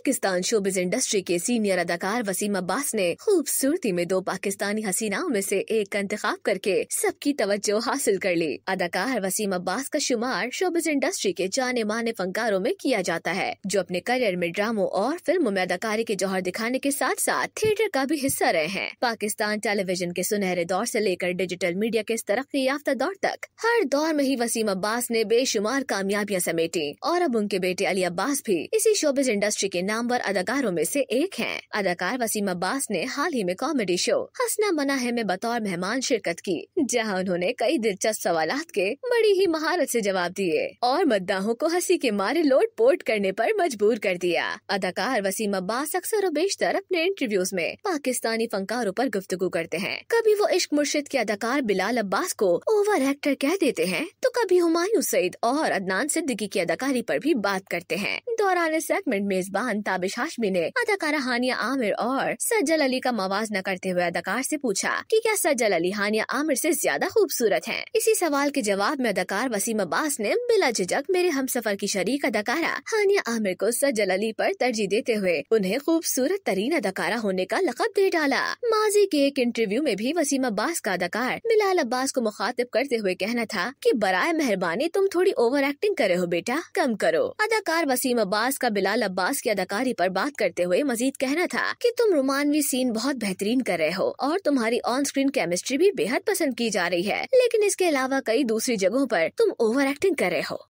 Pakistan showbiz industry के senior अदाकार वसीम अब्बास ने खूबसूरती में दो पाकिस्तानी हसीनाओं में से एक का इंतखाब करके सबकी तवज्जो हासिल कर ली अदाकार वसीम अब्बास का शुमार शोबिज इंडस्ट्री के जाने माने फनकारों में किया जाता है जो अपने करियर में ड्रामों और फिल्मों में अदाकारी के जौहर दिखाने के साथ साथ थिएटर का भी हिस्सा रहे हैं पाकिस्तान टेलीविजन के सुनहरे दौर ऐसी लेकर डिजिटल मीडिया के तरक्की याफ्ता दौर तक हर दौर में ही वसीम अब्बास ने बेशुमार कामयाबियाँ समेटी और अब उनके बेटे अली अब्बास भी इसी शोबिज इंडस्ट्री के नामवर अदाकारों में से एक हैं। अदाकार वसीम अब्बास ने हाल ही में कॉमेडी शो हंसना मना है में बतौर मेहमान शिरकत की जहां उन्होंने कई दिलचस्प सवाल के बड़ी ही महारत से जवाब दिए और मद्दाहों को हंसी के मारे लोट पोट करने पर मजबूर कर दिया अदाकार वसीम अब्बास अक्सर और बेशतर अपने इंटरव्यूज में पाकिस्तानी फनकारों पर गुफ्तगु करते हैं कभी वो इश्क मुर्शिद के अदाकार बिलाल अब्बास को ओवर एक्टर कह देते हैं तो कभी हुमायूं सईद और अदनान सिद्दीकी की अदाकारी पर भी बात करते हैं दौरान इस सेगमेंट मेजबान खान ताबिश हाशमी ने अदाकारा हानिया आमिर और सज्जल अली का मवाजना करते हुए अदाकार से पूछा कि क्या सज्जल अली हानिया आमिर से ज्यादा खूबसूरत हैं? इसी सवाल के जवाब में अदाकार वसीम अब्बास ने बिला झिझक मेरे हम सफर की शरीक अदाकारा हानिया आमिर को सज्जल अली आरोप तरजीह देते हुए उन्हें खूबसूरत तरीन अदाकारा होने का लकब दे डाला माजी के एक इंटरव्यू में भी वसीम अब्बास का अदाकार बिलाल अब्बास को मुखातिब करते हुए कहना था की बरए मेहरबानी तुम थोड़ी ओवर एक्टिंग करे हो बेटा कम करो अदाकार वसीम अब्बास का बिलाल अब्बास की अदाकारी पर बात करते हुए मजीद कहना था कि तुम रोमानवी सीन बहुत बेहतरीन कर रहे हो और तुम्हारी ऑन स्क्रीन केमिस्ट्री भी बेहद पसंद की जा रही है लेकिन इसके अलावा कई दूसरी जगहों पर तुम ओवर एक्टिंग कर रहे हो